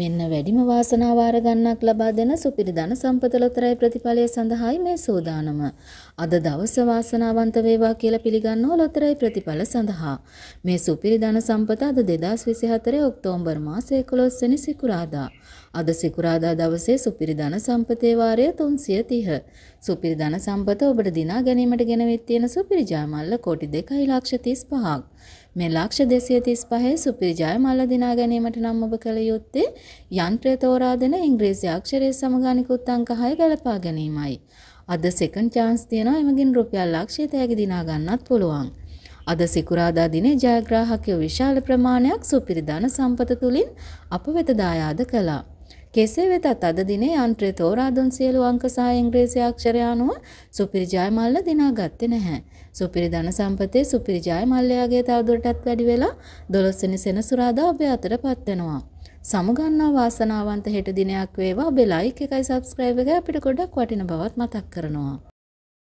මෙන්න වැඩිම වාසනාව ආරගන්නක් ලබා දෙන සුපිරි ධන සම්පත ලොතරැයි ප්‍රතිඵලය සඳහායි මේ සූදානම. අද දවස වාසනාවන්ත වේවා කියලා පිළිගන්නෝ ලොතරැයි ප්‍රතිඵල සඳහා. මේ සුපිරි ධන සම්පත අද 2024 ඔක්තෝබර් මාසයේ 11 වෙනි සිකුරාදා අද සිකුරාදා දවසේ සුපිරිධන සම්පතේ වාරය 330. සුපිරිධන සම්පත ඔබට දිනා ගැනීමට ගෙනවිත් තියෙන සුපිරි ජයමල්ල කෝටි 2.35ක්. මේ ලක්ෂ 235 සුපිරි ජයමල්ල දිනා ගැනීමට නම් ඔබ කළ යුත්තේ යන්ත්‍රය තෝරා දෙන ඉංග්‍රීසි අක්ෂරයේ සමගානිකුත් අංක 6 ගලපා ගැනීමයි. අද සෙකන්ඩ් chance තියෙනවා එමගින් රුපියල් ලක්ෂය තෑගි දිනා ගන්නත් පුළුවන්. අද සිකුරාදා දිනේ ජයග්‍රාහකයෝ විශාල ප්‍රමාණයක් සුපිරිදාන සම්පත තුලින් අප වෙත දායාද කළා. කෙසේ වෙතත් අද දිනේ යන්ත්‍රය තෝරා දුන් සියලු අංක සහ ඉංග්‍රීසි අක්ෂර අනුව සුපිරි ජයමල්ල දිනාගත්තේ නැහැ. සුපිරි ධන සම්පතේ සුපිරි ජයමල්ලයාගේ තවදුරටත් වැඩි වෙලා 12 වෙනි සෙනසුරාදා ඔබ අතටපත් වෙනවා. සමුගන්නා වාසනාවන්ත හෙට දිනයක් වේවා. බෙලයික් එකයි සබ්ස්ක්‍රයිබ් එක අපිට ගොඩක් වටින බවත් මතක් කරනවා.